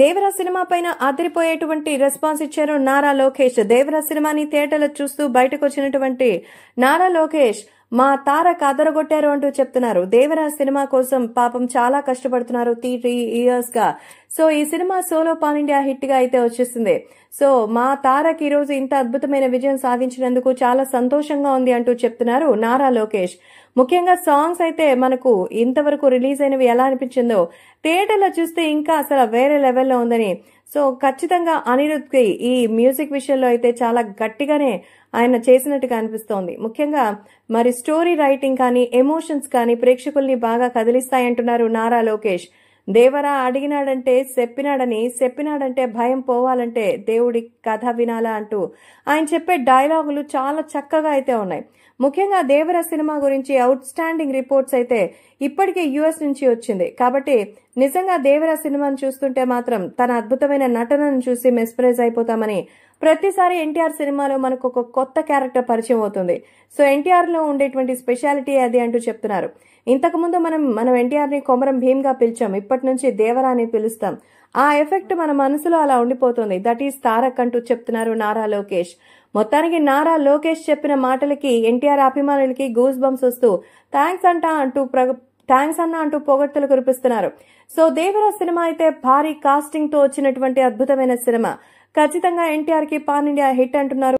Devara cinema పైన ఆదిరిపోయేటువంటి response ఇచ్చారు నారా లోకేష్ దేవరా సినిమాని థియేటర్లో చూస్తూ బయటకు వచ్చినటువంటి నారా లోకేష్ మా తార కదరగొట్టారు అంటూ చెప్తున్నారు దేవరాజ్ సినిమా కోసం పాపం చాలా కష్టపడుతున్నారు త్రీ త్రీ ఇయర్స్ గా సో ఈ cinema solo pan India hit గా అయితే వచ్చేసింది సో మా తారక్ ఈ రోజు ఇంత అద్భుతమైన విజయం సాధించినందుకు చాలా సంతోషంగా ఉంది అంటూ చెప్తున్నారు నారా లోకేష్ ముఖ్యంగా సాంగ్స్ అయితే మనకు ఇంతవరకు రిలీజ్ అయినవి ఎలా అనిపించిందో థియేటర్లో చూస్తే ఇంకా అసలు వేరే లెవెల్లో ఉందని సో ఖచ్చితంగా అనిరుద్ధ్కి ఈ మ్యూజిక్ విషయంలో అయితే చాలా గట్టిగానే ఆయన చేసినట్టుగా అనిపిస్తోంది ముఖ్యంగా మరి స్టోరీ రైటింగ్ కానీ ఎమోషన్స్ కానీ ప్రేక్షకుల్ని బాగా కదిలిస్తాయంటున్నారు నారా లోకేష్ దేవరా అడిగినాడంటే చెప్పినాడని చెప్పినాడంటే భయం పోవాలంటే దేవుడి కథ వినాలా అంటూ ఆయన చెప్పే డైలాగులు చాలా చక్కగా అయితే ఉన్నాయి ముఖ్యంగా దేవర సినిమా గురించి అవుట్ స్టాండింగ్ రిపోర్ట్స్ అయితే ఇప్పటికే యుఎస్ నుంచి వచ్చింది కాబట్టి నిజంగా దేవరా సినిమాను చూస్తుంటే మాత్రం తన అద్భుతమైన నటనను చూసి మెస్పరైజ్ అయిపోతామని ప్రతిసారి ఎన్టీఆర్ సినిమాలో మనకు ఒక కొత్త క్యారెక్టర్ పరిచయం అవుతుంది సో ఎన్టీఆర్లో ఉండేటువంటి స్పెషాలిటీ అది అంటూ చెప్తున్నారు ఇంతకుముందు మనం మనం ఎన్టీఆర్ని కొమరం గా పిలిచాం ఇప్పటి నుంచి దేవరా అని పిలుస్తాం ఆ ఎఫెక్ట్ మన మనసులో అలా ఉండిపోతుంది దట్ ఈస్ తారక్ అంటూ చెప్తున్నారు నారా లోకేష్ మొత్తానికి నారా లోకేష్ చెప్పిన మాటలకి ఎన్టీఆర్ అభిమానులకి గూస్ బంప్స్ వస్తూ థ్యాంక్స్ అంటా అంటూ థ్యాంక్స్ అన్న అంటూ పొగడ్తలు కురిపిస్తున్నారు సో దేవరా సినిమా అయితే భారీ కాస్టింగ్ తో వచ్చినటువంటి అద్భుతమైన సినిమా ఖచ్చితంగా ఎన్టీఆర్ కి పాన్ ఇండియా హిట్ అంటున్నారు